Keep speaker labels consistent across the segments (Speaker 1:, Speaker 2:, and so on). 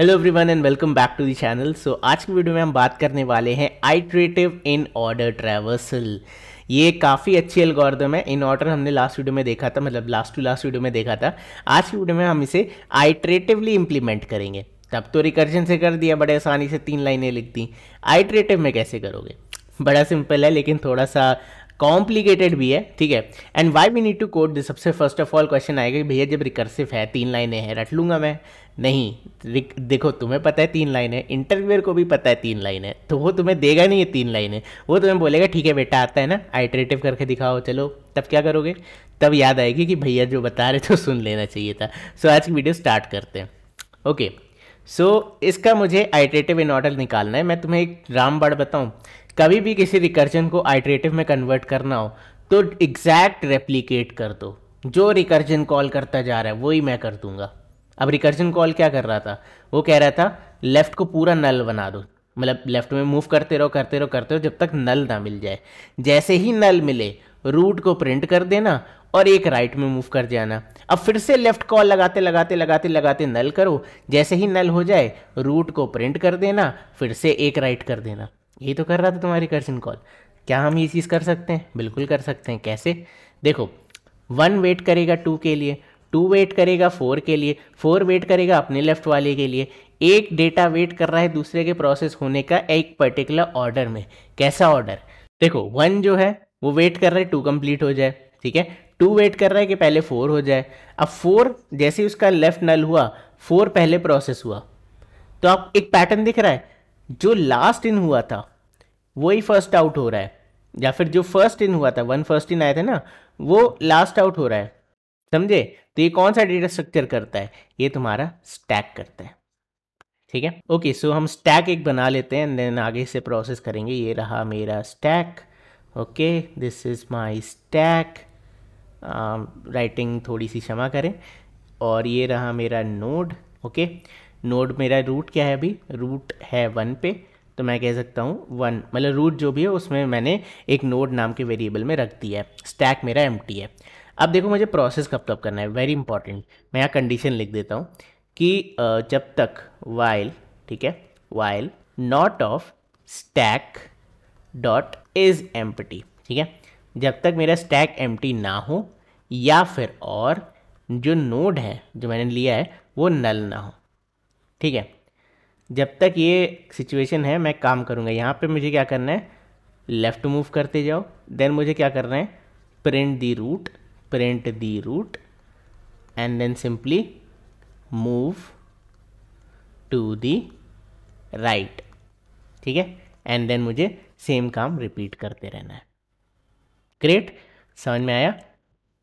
Speaker 1: Hello everyone and welcome back to the channel so आज की video में हम बात करने वाले हैं आइट्रेटिव इन ऑर्डर ट्रेवर्सल ये काफ़ी अच्छी एल्गोरिदम है इन ऑर्डर हमने लास्ट वीडियो में देखा था मतलब लास्ट टू लास्ट वीडियो में देखा था आज की वीडियो में हम इसे आइट्रेटिवली इम्प्लीमेंट करेंगे तब तो रिकर्जन से कर दिया बड़े आसानी से तीन लाइनें लिख दी आइट्रेटिव में कैसे करोगे बड़ा सिंपल है लेकिन थोड़ा सा कॉम्प्लिकेटेड भी है ठीक है and why we need to code this सबसे फर्स्ट ऑफ ऑल क्वेश्चन आएगा कि भैया जब रिकर्सिव है तीन लाइनें हैं रट लूँगा मैं नहीं देखो तुम्हें पता है तीन लाइनें है इंटरव्यूअर को भी पता है तीन लाइनें तो वो तुम्हें देगा नहीं ये तीन लाइनें वो तुम्हें बोलेगा ठीक है बेटा आता है ना आइटरेटिव करके दिखाओ चलो तब क्या करोगे तब याद आएगी कि भैया जो बता रहे थे सुन लेना चाहिए था सो so, आज की वीडियो स्टार्ट करते हैं ओके okay. सो so, इसका मुझे आइटरेटिव इन ऑर्डर निकालना है मैं तुम्हें एक रामबाड़ बताऊँ कभी भी किसी रिकर्जन को आइट्रेटिव में कन्वर्ट करना हो तो एग्जैक्ट रेप्लीकेट कर दो जो रिकर्जन कॉल करता जा रहा है वही मैं कर दूंगा अब रिकर्जन कॉल क्या कर रहा था वो कह रहा था लेफ़्ट को पूरा नल बना दो मतलब लेफ़्ट में मूव करते रहो करते रहो करते रहो जब तक नल ना मिल जाए जैसे ही नल मिले रूट को प्रिंट कर देना और एक राइट में मूव कर जाना अब फिर से लेफ़्ट कॉल लगाते लगाते लगाते लगाते नल करो जैसे ही नल हो जाए रूट को प्रिंट कर देना फिर से एक राइट कर देना ये तो कर रहा था तुम्हारी कर्सिन कॉल क्या हम ये चीज़ कर सकते हैं बिल्कुल कर सकते हैं कैसे देखो वन वेट करेगा टू के लिए टू वेट करेगा फोर के लिए फोर वेट करेगा अपने लेफ्ट वाले के लिए एक डेटा वेट कर रहा है दूसरे के प्रोसेस होने का एक पर्टिकुलर ऑर्डर में कैसा ऑर्डर देखो वन जो है वो वेट कर रहा है टू कंप्लीट हो जाए ठीक है टू वेट कर रहा है कि पहले फोर हो जाए अब फोर जैसे उसका लेफ्ट नल हुआ फोर पहले प्रोसेस हुआ तो आप एक पैटर्न दिख रहा है जो लास्ट इन हुआ था वही फर्स्ट आउट हो रहा है या फिर जो फर्स्ट इन हुआ था वन फर्स्ट इन आए थे ना वो लास्ट आउट हो रहा है समझे तो ये कौन सा डेटा स्ट्रक्चर करता है ये तुम्हारा स्टैक करता है ठीक है ओके सो हम स्टैक एक बना लेते हैं देन आगे से प्रोसेस करेंगे ये रहा मेरा stack okay this is my stack writing थोड़ी सी क्षमा करें और ये रहा मेरा नोड ओके okay? नोड मेरा रूट क्या है अभी रूट है वन पे तो मैं कह सकता हूँ वन मतलब रूट जो भी है उसमें मैंने एक नोड नाम के वेरिएबल में रख दिया है स्टैक मेरा एम है अब देखो मुझे प्रोसेस कब तक करना है वेरी इंपॉर्टेंट मैं यहाँ कंडीशन लिख देता हूँ कि जब तक वाइल ठीक है while not of stack dot is एम ठीक है जब तक मेरा स्टैक एम ना हो या फिर और जो नोड है जो मैंने लिया है वो नल ना हो ठीक है जब तक ये सिचुएशन है मैं काम करूँगा यहाँ पे मुझे क्या करना है लेफ़्ट मूव करते जाओ देन मुझे क्या करना है print the root print the root and then simply move to the right ठीक है एंड देन मुझे सेम काम रिपीट करते रहना है ग्रेट समझ में आया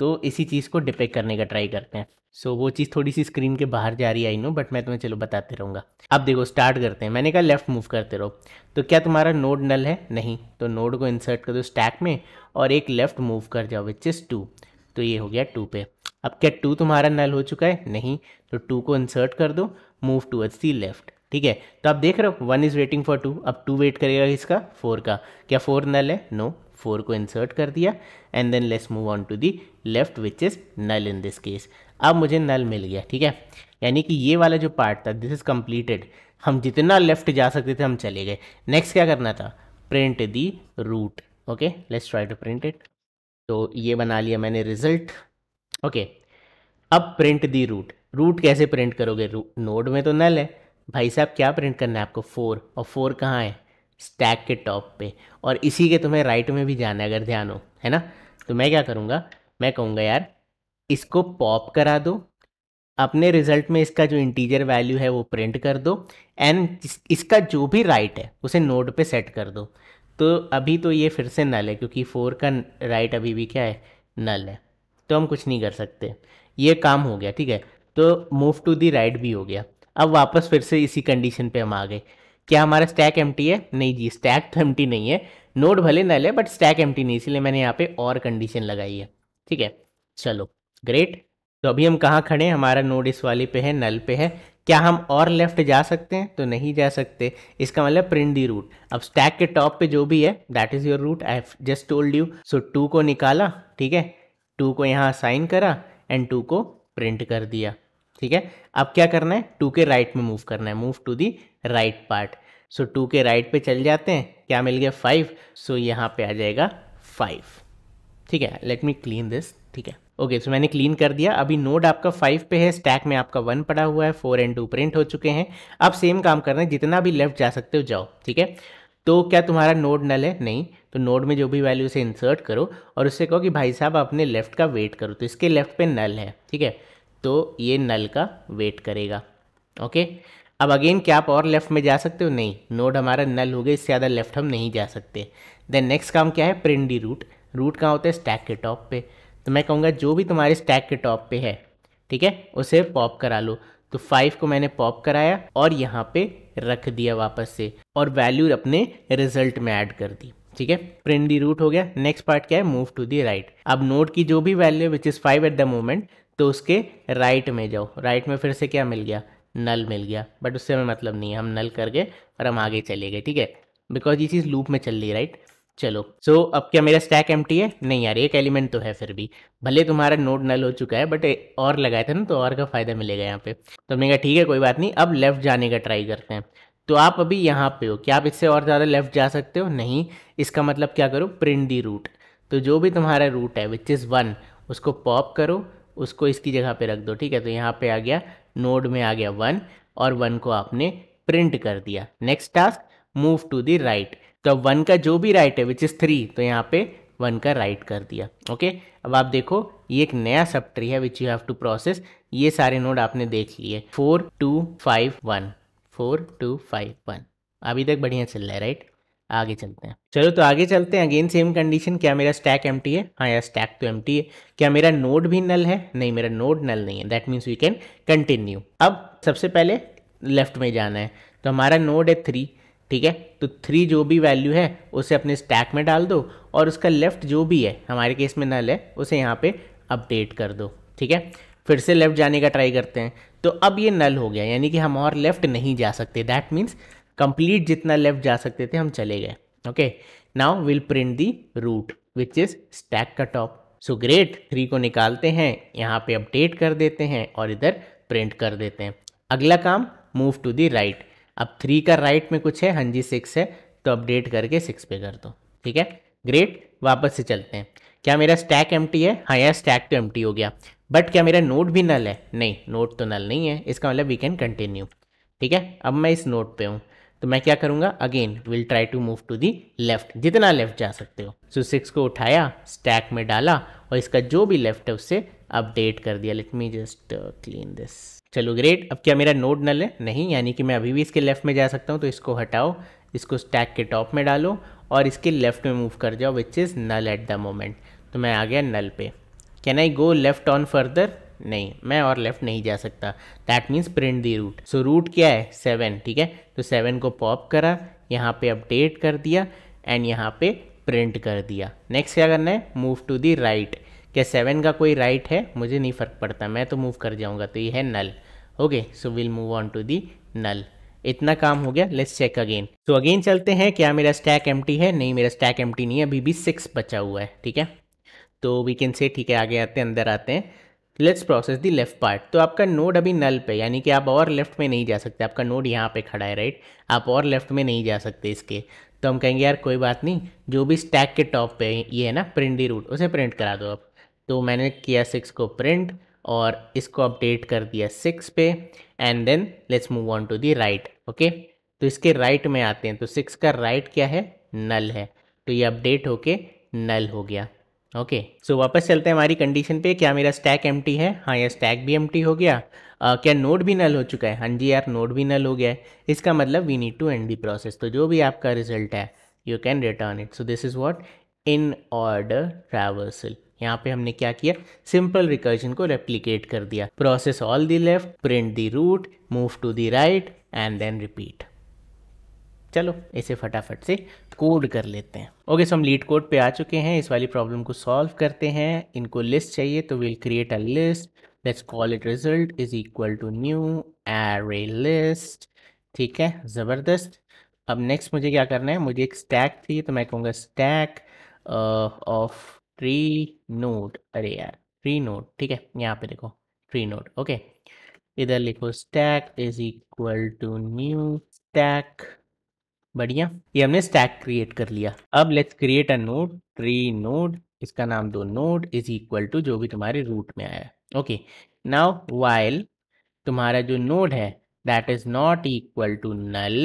Speaker 1: तो इसी चीज़ को डिपेक्ट करने का ट्राई करते हैं सो so, वो चीज़ थोड़ी सी स्क्रीन के बाहर जा रही है आई नो बट मैं तुम्हें चलो बताते रहूँगा अब देखो स्टार्ट करते हैं मैंने कहा लेफ्ट मूव करते रहो तो क्या तुम्हारा नोड नल है नहीं तो नोड को इंसर्ट कर दो स्टैक में और एक लेफ्ट मूव कर जाओ विच इज़ टू तो ये हो गया टू पे अब क्या टू तुम्हारा नल हो चुका है नहीं तो टू को इंसर्ट कर दो मूव टूवर्ड्स दी लेफ्ट ठीक है तो आप देख रहे हो one is waiting for two अब टू वेट करेगा इसका फोर का क्या फोर नल है नो no. फोर को इंसर्ट कर दिया and then let's move on to the left which is null in this case अब मुझे नल मिल गया ठीक है यानी कि ये वाला जो पार्ट था दिस इज़ कम्प्लीटेड हम जितना लेफ्ट जा सकते थे हम चले गए नेक्स्ट क्या करना था print the root okay let's try to print it तो ये बना लिया मैंने रिजल्ट ओके okay. अब प्रिंट दी रूट रूट कैसे प्रिंट करोगे नोड में तो नल है भाई साहब क्या प्रिंट करना है आपको फोर और फोर कहाँ है स्टैक के टॉप पे और इसी के तुम्हें राइट में भी जाना है अगर ध्यान हो है ना तो मैं क्या करूँगा मैं कहूँगा यार इसको पॉप करा दो अपने रिजल्ट में इसका जो इंटीजर वैल्यू है वो प्रिंट कर दो एंड इसका जो भी राइट है उसे नोड पे सेट कर दो तो अभी तो ये फिर से नल है क्योंकि फोर का राइट अभी भी क्या है नल है तो हम कुछ नहीं कर सकते ये काम हो गया ठीक है तो मूव टू दी राइट भी हो गया अब वापस फिर से इसी कंडीशन पे हम आ गए क्या हमारा स्टैक एम है नहीं जी स्टैक तो एम नहीं है नोड भले नल है बट स्टैक एम नहीं इसलिए मैंने यहाँ पे और कंडीशन लगाई है ठीक है चलो ग्रेट तो अभी हम कहाँ खड़े हैं हमारा नोड इस वाले पे है नल पे है क्या हम और लेफ्ट जा सकते हैं तो नहीं जा सकते इसका मतलब प्रिंट दी रूट अब स्टैक के टॉप पे जो भी है that is your root I just told you so two को निकाला ठीक है टू को यहाँ साइन करा एंड टू को प्रिंट कर दिया ठीक है अब क्या करना है टू के राइट में मूव करना है move to the right part so two के राइट पे चल जाते हैं क्या मिल गया फाइव सो so, यहाँ पे आ जाएगा फाइव ठीक है लेट मी क्लीन दिस ठीक है ओके okay, सो so मैंने क्लीन कर दिया अभी नोड आपका फाइव पे है स्टैक में आपका वन पड़ा हुआ है फोर एंड टू प्रिंट हो चुके हैं अब सेम काम करना है जितना भी लेफ्ट जा सकते हो जाओ ठीक है तो क्या तुम्हारा नोड नल है नहीं तो नोड में जो भी वैल्यू से इंसर्ट करो और उससे कहो कि भाई साहब अपने लेफ्ट का वेट करो तो इसके लेफ्ट पे नल है ठीक है तो ये नल का वेट करेगा ओके अब अगेन क्या आप और लेफ़्ट में जा सकते हो नहीं नोड हमारा नल हो गया इससे ज़्यादा लेफ्ट हम नहीं जा सकते देन नेक्स्ट काम क्या है प्रिंडी रूट रूट कहाँ होता है स्टैक के टॉप पे तो मैं कहूँगा जो भी तुम्हारे स्टैक के टॉप पे है ठीक है उसे पॉप करा लो तो फाइव को मैंने पॉप कराया और यहाँ पे रख दिया वापस से और वैल्यू अपने रिजल्ट में ऐड कर दी ठीक है प्रिंट दी रूट हो गया नेक्स्ट पार्ट क्या है मूव टू दी राइट अब नोट की जो भी value which is five at the moment तो उसके राइट right में जाओ राइट right में फिर से क्या मिल गया नल मिल गया बट उससे हमें मतलब नहीं है हम नल कर गए और हम आगे चले गए ठीक है बिकॉज ये चीज़ लूप में चल रही है राइट चलो सो so, अब क्या मेरा स्टैक एम है नहीं यार एक एलिमेंट तो है फिर भी भले तुम्हारा नोट नल हो चुका है बट और लगाए थे ना तो और का फायदा मिलेगा यहाँ पे तो हमने कहा ठीक है कोई बात नहीं अब लेफ्ट जाने का ट्राई करते हैं तो आप अभी यहाँ पे हो क्या आप इससे और ज़्यादा लेफ्ट जा सकते हो नहीं इसका मतलब क्या करो प्रिंट दी रूट तो जो भी तुम्हारा रूट है विच इज़ वन उसको पॉप करो उसको इसकी जगह पे रख दो ठीक है तो यहाँ पे आ गया नोड में आ गया वन और वन को आपने प्रिंट कर दिया next task move to the right तो अब वन का जो भी राइट है विच इज़ थ्री तो यहाँ पे वन का राइट कर दिया ओके अब आप देखो ये एक नया सब ट्री है which you have to process ये सारे नोड आपने देख लिए four two five one four two five one अभी तक बढ़िया चल रहा है राइट आगे चलते हैं चलो तो आगे चलते हैं अगेन सेम कंडीशन क्या मेरा स्टैक एम है हाँ यार स्टैक तो एम है क्या मेरा नोड भी नल है नहीं मेरा नोड नल नहीं है that means we can continue अब सबसे पहले लेफ्ट में जाना है तो हमारा नोड है थ्री ठीक है तो थ्री जो भी वैल्यू है उसे अपने स्टैक में डाल दो और उसका लेफ्ट जो भी है हमारे केस में नल है उसे यहाँ पे अपडेट कर दो ठीक है फिर से लेफ़्ट जाने का ट्राई करते हैं तो अब ये नल हो गया यानी कि हम और लेफ़्ट नहीं जा सकते दैट मीन्स कंप्लीट जितना लेफ़्ट जा सकते थे हम चले गए okay now will print the root which is stack का टॉप सो ग्रेट थ्री को निकालते हैं यहाँ पे अपडेट कर देते हैं और इधर प्रिंट कर देते हैं अगला काम मूव टू दी राइट अब थ्री का राइट right में कुछ है हाँ जी सिक्स है तो अपडेट करके सिक्स पे कर दो ठीक है ग्रेट वापस से चलते हैं क्या मेरा स्टैक एम्प्टी है हाँ यार स्टैक तो एम्प्टी हो गया बट क्या मेरा नोट भी नल है नहीं नोट तो नल नहीं है इसका मतलब वी कैन कंटिन्यू ठीक है अब मैं इस नोट पे हूँ तो मैं क्या करूँगा again will try to move to the left जितना लेफ्ट जा सकते हो सो so, सिक्स को उठाया स्टैक में डाला और इसका जो भी लेफ्ट है उससे अपडेट कर दिया let me just clean this चलो ग्रेट अब क्या मेरा नोट नल है नहीं यानी कि मैं अभी भी इसके लेफ्ट में जा सकता हूँ तो इसको हटाओ इसको स्टैक के टॉप में डालो और इसके लेफ्ट में मूव कर जाओ which is null at the moment तो मैं आ गया नल पे can I go left on further नहीं मैं और लेफ्ट नहीं जा सकता that means print the root so root क्या है सेवन ठीक है तो सेवन को पॉप करा यहाँ पे अपडेट कर दिया एंड यहाँ पे प्रिंट कर दिया नेक्स्ट क्या करना है मूव टू दी राइट क्या सेवन का कोई राइट right है मुझे नहीं फ़र्क पड़ता मैं तो मूव कर जाऊँगा तो ये है null okay so will move on to the null इतना काम हो गया लेट्स चेक अगेन तो अगेन चलते हैं क्या मेरा स्टैक एम्प्टी है नहीं मेरा स्टैक एम्प्टी नहीं है अभी भी सिक्स बचा हुआ है ठीक है तो वी कैन से ठीक है आगे आते हैं अंदर आते हैं let's process the left part तो आपका नोड अभी नल पे यानी कि आप और लेफ्ट में नहीं जा सकते आपका नोड यहाँ पे खड़ा है राइट आप और लेफ्ट में नहीं जा सकते इसके तो हम कहेंगे यार कोई बात नहीं जो भी स्टैक के टॉप पे ये है ना प्रिंटी रूट उसे प्रिंट करा दो आप तो मैंने किया सिक्स को प्रिंट और इसको अपडेट कर दिया सिक्स पे and then let's move on to the right okay तो इसके राइट right में आते हैं तो सिक्स का राइट right क्या है नल है तो ये अपडेट होके नल हो गया ओके okay. सो so, वापस चलते हैं हमारी कंडीशन पे क्या मेरा स्टैक एम है हाँ यार स्टैक भी एम हो गया आ, क्या नोड भी नल हो चुका है हाँ जी यार नोड भी नल हो गया है इसका मतलब we need to end the process तो जो भी आपका रिजल्ट है you can return it so this is what in order traversal यहाँ पे हमने क्या किया सिंपल रिकर्जन को रेप्लीकेट कर दिया process all the left print the root move to the right and then repeat चलो इसे फटाफट से कोड कर लेते हैं ओके सो हम लीड कोड पे आ चुके हैं इस वाली प्रॉब्लम को सॉल्व करते हैं इनको लिस्ट चाहिए तो will create a list let's call it result is equal to new array list ठीक है ज़बरदस्त अब नेक्स्ट मुझे क्या करना है मुझे एक स्टैक थी तो मैं कहूँगा स्टैक ऑफ ट्री नोड अरे यार ट्री नोड ठीक है यहाँ पे देखो ट्री नोड ओके इधर लिखो stack is equal to new stack बढ़िया ये हमने स्टैक क्रिएट कर लिया अब let's create a node tree node इसका नाम दो नोड इज इक्वल टू जो भी तुम्हारे रूट में आया ओके नाउ वाइल तुम्हारा जो नोड है that is not equal to null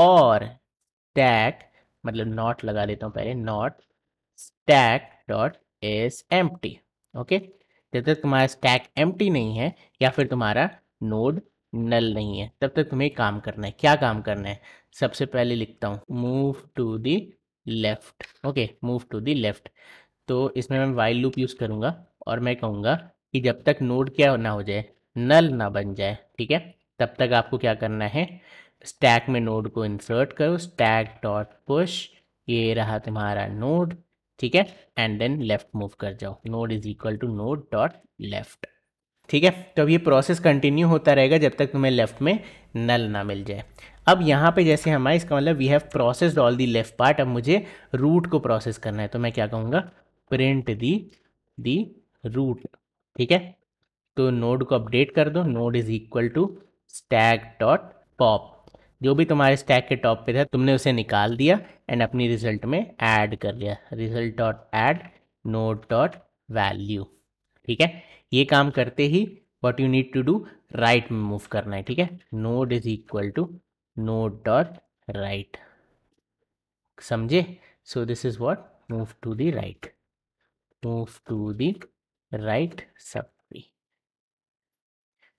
Speaker 1: और स्टैक मतलब नॉट लगा देता हूँ पहले not stack dot is T okay जब तक तुम्हारा स्टैक टी नहीं है या फिर तुम्हारा नोड नल नहीं है तब तक तुम्हें काम करना है क्या काम करना है सबसे पहले लिखता हूँ move to the left okay move to the left तो इसमें मैं वाइल लूप यूज़ करूँगा और मैं कहूँगा कि जब तक नोड क्या ना हो जाए नल ना बन जाए ठीक है तब तक आपको क्या करना है स्टैक में नोड को इंसर्ट करो स्टैक डॉट पुश ये रहा तुम्हारा नोड ठीक है एंड देन लेफ्ट मूव कर जाओ node is equal to node dot left ठीक है तो अब ये प्रोसेस कंटिन्यू होता रहेगा जब तक तुम्हें लेफ्ट में नल ना मिल जाए अब यहाँ पे जैसे हमारे इसका मतलब we have processed all the left part अब मुझे रूट को प्रोसेस करना है तो मैं क्या कहूँगा प्रिंट दी दी रूट ठीक है तो नोड को अपडेट कर दो node is equal to stack dot pop जो भी तुम्हारे स्टैग के टॉप पे था तुमने उसे निकाल दिया एंड अपनी रिजल्ट में ऐड कर लिया result dot add node dot value ठीक है ये काम करते ही what you need to do right में मूव करना है ठीक है node is equal to node dot right समझे so this is what move to the right move to the right सब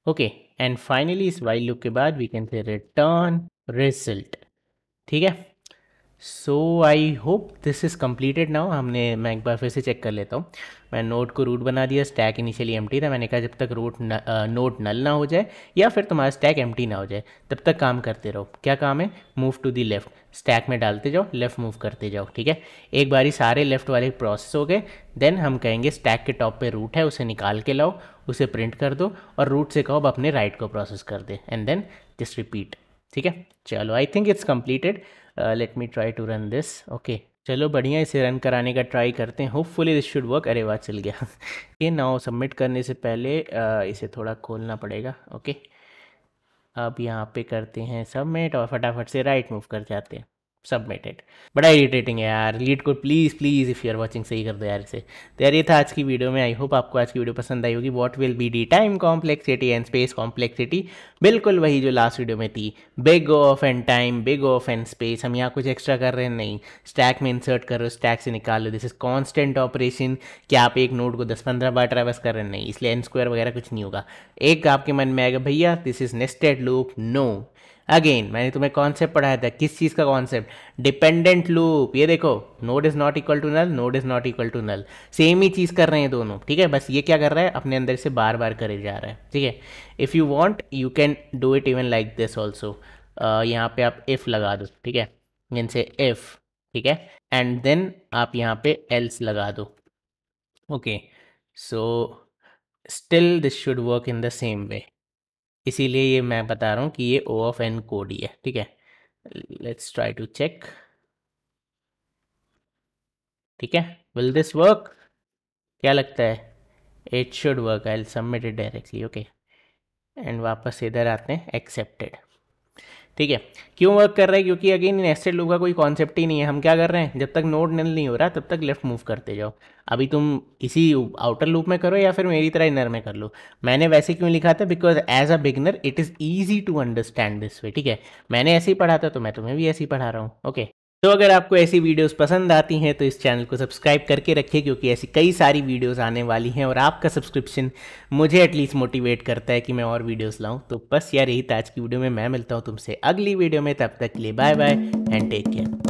Speaker 1: ओके एंड फाइनली इस वाइल लुक के बाद we can say return result ठीक है so I hope this is completed now हमने मैं एक बार फिर से चेक कर लेता हूँ मैं नोट को रूट बना दिया स्टैक इनिशियली एम था मैंने कहा जब तक रूट नोट नल ना हो जाए या फिर तुम्हारा स्टैक एम ना हो जाए तब तक काम करते रहो क्या काम है move to the left stack में डालते जाओ लेफ्ट मूव करते जाओ ठीक है एक बार ही सारे लेफ्ट वाले प्रोसेस हो गए देन हम कहेंगे स्टैक के टॉप पे रूट है उसे निकाल के लाओ उसे प्रिंट कर दो और रूट से कहो अब अपने राइट को प्रोसेस कर दे एंड देन जस्ट रिपीट ठीक है चलो I think it's completed let me try to run this okay चलो बढ़िया इसे रन कराने का ट्राई करते हैं होपफुली दिस शुड वर्क अरे वाह चल गया ये नाउ सबमिट करने से पहले uh, इसे थोड़ा खोलना पड़ेगा ओके okay? अब यहाँ पे करते हैं सबमिट और फटाफट से राइट मूव कर जाते हैं सबमिट इट बड़ा इरिटेटिंग है यार लीड को please please if you are watching सही कर दो यार इसे तो यार ये था आज की वीडियो में आई होप आपको आज की वीडियो पसंद आई होगी what will be the time complexity and space complexity बिल्कुल वही जो लास्ट वीडियो में थी big of N time big of N space हम यहाँ कुछ एक्स्ट्रा कर रहे हैं नहीं स्टैक में इंसर्ट करो स्टैक से निकाल लो दिस इज कॉन्स्टेंट ऑपरेशन कि आप एक नोट को दस पंद्रह बार ट्रेवस कर रहे हैं नहीं इसलिए एन स्क्वायर वगैरह कुछ नहीं होगा एक आपके मन में आएगा भैया this is nested loop no again मैंने तुम्हें कॉन्सेप्ट पढ़ाया था किस चीज़ का कॉन्सेप्ट डिपेंडेंट लूप ये देखो node is not equal to null node is not equal to null same ही चीज़ कर रहे हैं दोनों ठीक है बस ये क्या कर रहा है अपने अंदर से बार बार करे जा रहा है ठीक है if you want you can do it even like this also यहाँ पे आप इफ़ लगा दो ठीक है मीन से इफ़ ठीक है एंड देन आप यहाँ पे एल्स लगा दो okay so still this should work in the same way इसीलिए ये मैं बता रहा हूँ कि ये ओ ऑफ एन कोड ही है ठीक है लेट्स ट्राई टू चेक ठीक है विल दिस वर्क क्या लगता है it should work I submit it directly okay and वापस इधर आते हैं एक्सेप्टेड ठीक है क्यों वर्क कर रहा है क्योंकि अगेन नेस्टेड लूप का कोई कॉन्सेप्ट ही नहीं है हम क्या कर रहे हैं जब तक नोड नल नहीं हो रहा तब तक लेफ्ट मूव करते जाओ अभी तुम इसी आउटर लूप में करो या फिर मेरी तरह इनर में कर लो मैंने वैसे क्यों लिखा था because as a beginner it is easy to understand this way ठीक है मैंने ऐसे ही पढ़ा था तो मैं तुम्हें भी ऐसे ही पढ़ा रहा हूँ ओके तो अगर आपको ऐसी वीडियोस पसंद आती हैं तो इस चैनल को सब्सक्राइब करके रखें क्योंकि ऐसी कई सारी वीडियोस आने वाली हैं और आपका सब्सक्रिप्शन मुझे एटलीस्ट मोटिवेट करता है कि मैं और वीडियोस लाऊं तो बस यार यही था आज की वीडियो में मैं मिलता हूं तुमसे अगली वीडियो में तब तक के लिए bye bye and take care